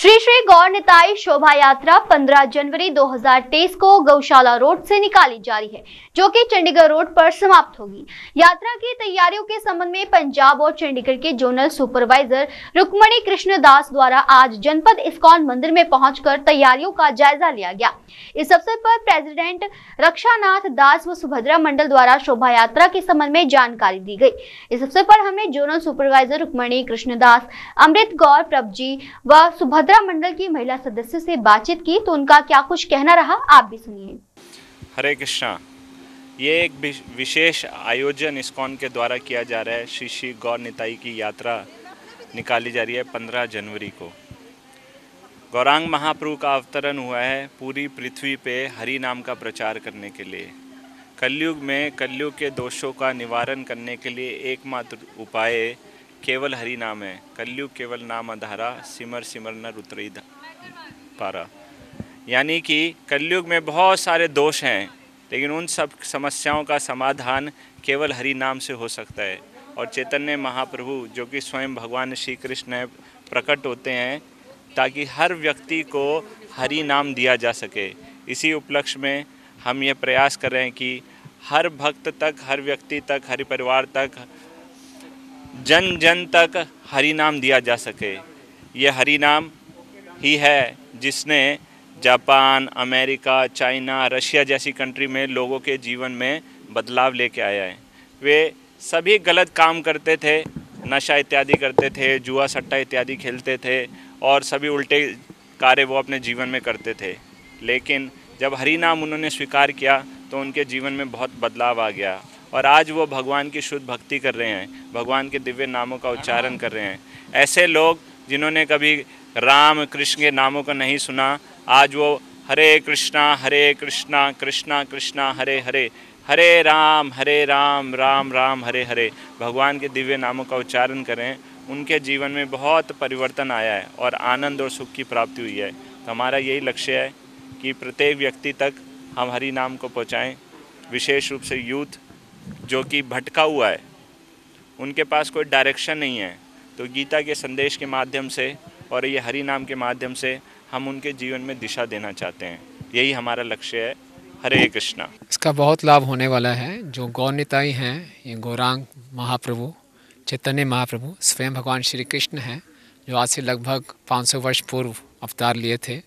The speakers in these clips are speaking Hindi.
श्री श्री गौर निताई शोभा यात्रा 15 जनवरी 2023 को गौशाला रोड से निकाली जा रही है जो कि चंडीगढ़ रोड पर समाप्त होगी यात्रा की तैयारियों के संबंध में पंजाब और चंडीगढ़ के जोनल सुपरवाइजर रुक्मणी कृष्ण दास द्वारा आज जनपद इस्कॉन मंदिर में पहुंचकर तैयारियों का जायजा लिया गया इस अवसर पर प्रेसिडेंट रक्षानाथ दास व सुभद्रा मंडल द्वारा शोभा यात्रा के संबंध में जानकारी दी गई इस अवसर पर हमने जोनल सुपरवाइजर रुक्मणी कृष्ण दास अमृत गौर प्रभजी व सुभद्र गोधरा मंडल की महिला सदस्यों से बातचीत की तो उनका क्या कुछ कहना रहा आप भी सुनिए हरे कृष्णा ये एक विशेष आयोजन इस्कॉन के द्वारा किया जा रहा है श्री श्री गौर निताई की यात्रा निकाली जा रही है पंद्रह जनवरी को गौरांग महाप्रभु का अवतरण हुआ है पूरी पृथ्वी पे हरि नाम का प्रचार करने के लिए कलयुग में कलयुग के दोषों का निवारण करने के लिए एकमात्र उपाय केवल हरि नाम है कलयुग केवल नाम अधारा सिमर सिमर न रुतरी पारा यानी कि कलयुग में बहुत सारे दोष हैं लेकिन उन सब समस्याओं का समाधान केवल हरि नाम से हो सकता है और चैतन्य महाप्रभु जो कि स्वयं भगवान श्री कृष्ण प्रकट होते हैं ताकि हर व्यक्ति को हरि नाम दिया जा सके इसी उपलक्ष्य में हम ये प्रयास कर रहे हैं कि हर भक्त तक हर व्यक्ति तक हर परिवार तक जन जन तक हरि नाम दिया जा सके ये हरि नाम ही है जिसने जापान अमेरिका चाइना रशिया जैसी कंट्री में लोगों के जीवन में बदलाव लेके आया है वे सभी गलत काम करते थे नशा इत्यादि करते थे जुआ सट्टा इत्यादि खेलते थे और सभी उल्टे कार्य वो अपने जीवन में करते थे लेकिन जब हरी नाम उन्होंने स्वीकार किया तो उनके जीवन में बहुत बदलाव आ गया और आज वो भगवान की शुद्ध भक्ति कर रहे हैं भगवान के दिव्य नामों का उच्चारण कर रहे हैं ऐसे लोग जिन्होंने कभी राम कृष्ण के नामों का नहीं सुना आज वो हरे कृष्णा हरे कृष्णा कृष्णा कृष्णा हरे हरे हरे राम हरे राम राम राम हरे हरे भगवान के दिव्य नामों का उच्चारण करें उनके जीवन में बहुत परिवर्तन आया है और आनंद और सुख की प्राप्ति हुई है तो हमारा यही लक्ष्य है कि प्रत्येक व्यक्ति तक हम हरि नाम को पहुँचाएँ विशेष रूप से यूथ जो कि भटका हुआ है उनके पास कोई डायरेक्शन नहीं है तो गीता के संदेश के माध्यम से और ये हरि नाम के माध्यम से हम उनके जीवन में दिशा देना चाहते हैं यही हमारा लक्ष्य है हरे कृष्णा इसका बहुत लाभ होने वाला है जो गौनिताई हैं ये गौरांग महाप्रभु चैतन्य महाप्रभु स्वयं भगवान श्री कृष्ण हैं जो आज से लगभग 500 वर्ष पूर्व अवतार लिए थे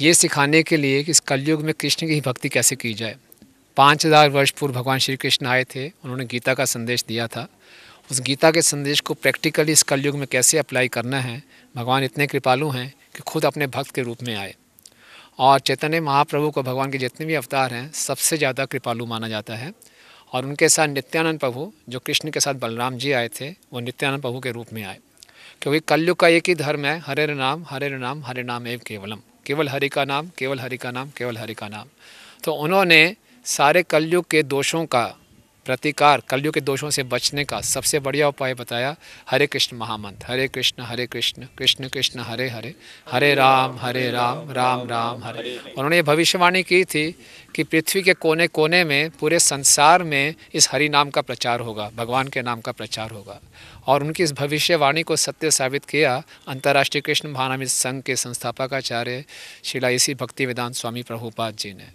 ये सिखाने के लिए कि इस कलयुग में कृष्ण की भक्ति कैसे की जाए पाँच हज़ार वर्ष पूर्व भगवान श्री कृष्ण आए थे उन्होंने गीता का संदेश दिया था उस गीता के संदेश को प्रैक्टिकली इस कलयुग में कैसे अप्लाई करना है भगवान इतने कृपालु हैं कि खुद अपने भक्त के रूप में आए और चैतन्य महाप्रभु को भगवान के जितने भी अवतार हैं सबसे ज़्यादा कृपालु माना जाता है और उनके साथ नित्यानंद प्रभु जो कृष्ण के साथ बलराम जी आए थे वो नित्यानंद प्रभु के रूप में आए क्योंकि कलयुग का एक ही धर्म है हरे नाम हरे नाम हरे नाम एव केवलम केवल हरि का नाम केवल हरि का नाम केवल हरि का नाम तो उन्होंने सारे कलयुग के दोषों का प्रतिकार कलयुग के दोषों से बचने का सबसे बढ़िया उपाय बताया हरे कृष्ण महामंत्र हरे कृष्ण हरे कृष्ण कृष्ण कृष्ण हरे हरे हरे राम हरे राम राम राम हरे उन्होंने ये भविष्यवाणी की थी कि पृथ्वी के कोने कोने में पूरे संसार में इस हरि नाम का प्रचार होगा भगवान के नाम का प्रचार होगा और उनकी इस भविष्यवाणी को सत्य साबित किया अंतर्राष्ट्रीय कृष्ण महानामी संघ के संस्थापकाचार्य शिला इसी भक्ति वेदांत स्वामी प्रभुपाद जी ने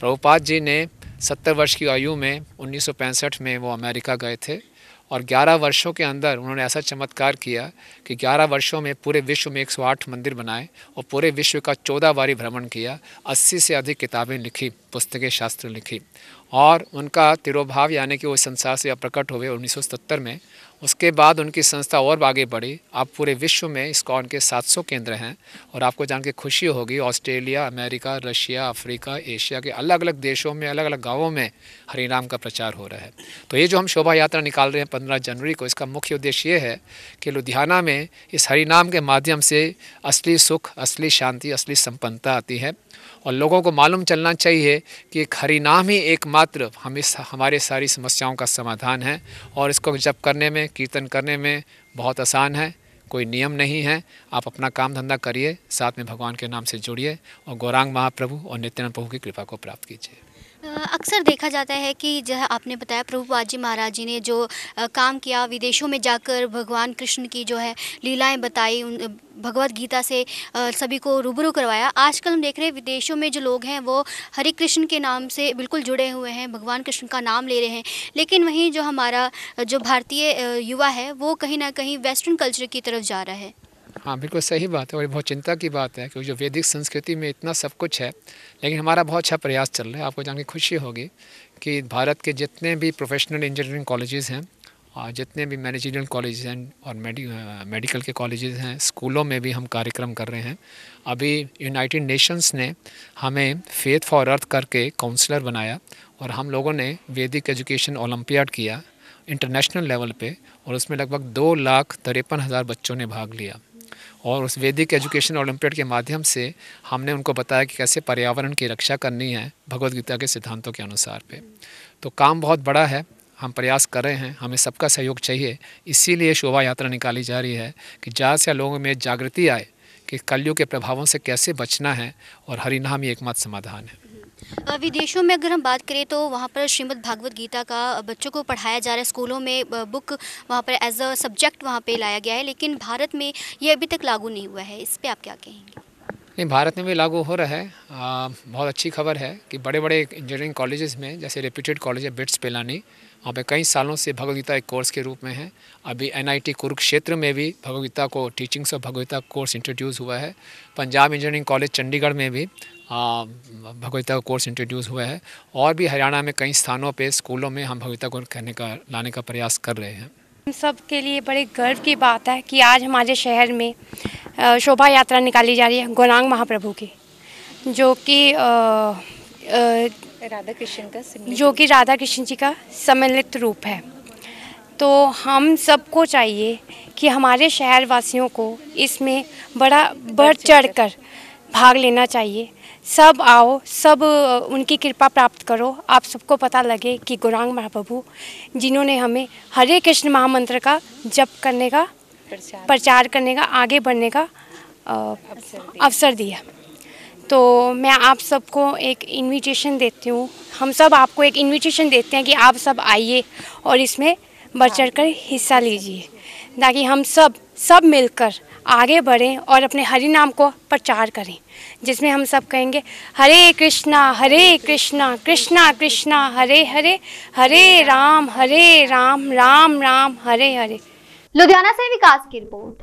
प्रभुपाद जी ने सत्तर वर्ष की आयु में उन्नीस में वो अमेरिका गए थे और 11 वर्षों के अंदर उन्होंने ऐसा चमत्कार किया कि 11 वर्षों में पूरे विश्व में 108 मंदिर बनाए और पूरे विश्व का चौदह बारी भ्रमण किया 80 से अधिक किताबें लिखी पुस्तकें शास्त्र लिखी और उनका तिरोभाव यानी कि वो संसार से अप्रकट गए उन्नीस में उसके बाद उनकी संस्था और आगे बढ़ी आप पूरे विश्व में इस्कॉन के 700 केंद्र हैं और आपको जान के खुशी होगी Australia America Russia Africa Asia के अलग अलग देशों में अलग अलग गांवों में हरिनाम का प्रचार हो रहा है तो ये जो हम शोभा यात्रा निकाल रहे हैं पंद्रह जनवरी को इसका मुख्य उद्देश्य ये है कि लुधियाना में इस हरिनाम के माध्यम से असली सुख असली शांति असली संपन्नता आती है और लोगों को मालूम चलना चाहिए कि हरी नाम ही एकमात्र हम इस हमारे सारी समस्याओं का समाधान है और इसको जप करने में कीर्तन करने में बहुत आसान है कोई नियम नहीं है आप अपना काम धंधा करिए साथ में भगवान के नाम से जुड़िए और गौरांग महाप्रभु और नित्यानंद प्रभु की कृपा को प्राप्त कीजिए अक्सर देखा जाता है कि जो आपने बताया प्रभुपाद जी महाराज जी ने जो काम किया विदेशों में जाकर भगवान कृष्ण की जो है लीलाएं बताई उन भगवत गीता से सभी को रूबरू करवाया आजकल हम देख रहे हैं विदेशों में जो लोग हैं वो हरे कृष्ण के नाम से बिल्कुल जुड़े हुए हैं भगवान कृष्ण का नाम ले रहे हैं लेकिन वहीं जो हमारा जो भारतीय युवा है वो कहीं ना कहीं वेस्टर्न कल्चर की तरफ जा रहा है हाँ बिल्कुल सही बात है और बहुत चिंता की बात है क्योंकि जो वैदिक संस्कृति में इतना सब कुछ है लेकिन हमारा बहुत अच्छा प्रयास चल रहा है आपको जान के खुशी होगी कि भारत के जितने भी प्रोफेशनल इंजीनियरिंग कॉलेजेस हैं और जितने भी मैनेजरियल कॉलेज हैं और मेडिकल के कॉलेजेस हैं स्कूलों में भी हम कार्यक्रम कर रहे हैं अभी यूनाइटेड नेशंस ने हमें फेथ फॉर अर्थ करके काउंसलर बनाया और हम लोगों ने वैदिक एजुकेशन ओलम्पियाड किया इंटरनेशनल लेवल पे और उसमें लगभग दो लाख तिरपन हज़ार बच्चों ने भाग लिया और उस वैदिक एजुकेशन ओलम्पियड के माध्यम से हमने उनको बताया कि कैसे पर्यावरण की रक्षा करनी है भगवदगीता के सिद्धांतों के अनुसार पे तो काम बहुत बड़ा है हम प्रयास कर रहे हैं हमें सबका सहयोग चाहिए इसीलिए शोभा यात्रा निकाली जा रही है कि ज़्यादा से लोगों में जागृति आए कि कलयुग के प्रभावों से कैसे बचना है और हरिनाम ही एकमात्र समाधान है विदेशों में अगर हम बात करें तो वहाँ पर श्रीमद् भागवत गीता का बच्चों को पढ़ाया जा रहा है स्कूलों में बुक वहाँ पर एज अ सब्जेक्ट वहाँ पे लाया गया है लेकिन भारत में ये अभी तक लागू नहीं हुआ है इस पर आप क्या कहेंगे नहीं भारत में भी लागू हो रहा है आ, बहुत अच्छी खबर है कि बड़े बड़े इंजीनियरिंग कॉलेजेस में जैसे रिप्यूटेड कॉलेज है बिट्स पेलानी वहाँ पे कई सालों से भगवगीता एक कोर्स के रूप में है अभी एनआईटी कुरुक्षेत्र में भी भगवगीता को teachings of Bhagavadgita course introduce हुआ है पंजाब इंजीनियरिंग कॉलेज चंडीगढ़ में भी भगवगीता का कोर्स इंट्रोड्यूस हुआ है और भी हरियाणा में कई स्थानों पर स्कूलों में हम भगवगीता को करने का लाने का प्रयास कर रहे हैं हम सब के लिए बड़े गर्व की बात है कि आज हमारे शहर में शोभा यात्रा निकाली जा रही है गौरांग महाप्रभु की जो कि राधा कृष्ण का जो कि राधा कृष्ण जी का सम्मिलित रूप है तो हम सबको चाहिए कि हमारे शहर वासियों को इसमें बड़ा बढ़ चढ़ कर भाग लेना चाहिए सब आओ सब उनकी कृपा प्राप्त करो आप सबको पता लगे कि गुरांग महाप्रभु जिन्होंने हमें हरे कृष्ण महामंत्र का जप करने का प्रचार करने का आगे बढ़ने का अवसर दिया तो मैं आप सबको एक इनविटेशन देती हूँ हम सब आपको एक इनविटेशन देते हैं कि आप सब आइए और इसमें बढ़ चढ़ कर हिस्सा लीजिए ताकि हम सब सब मिलकर आगे बढ़ें और अपने हरि नाम को प्रचार करें जिसमें हम सब कहेंगे हरे कृष्णा हरे कृष्णा कृष्णा कृष्णा हरे हरे हरे राम हरे राम राम राम हरे हरे लुधियाना से विकास की रिपोर्ट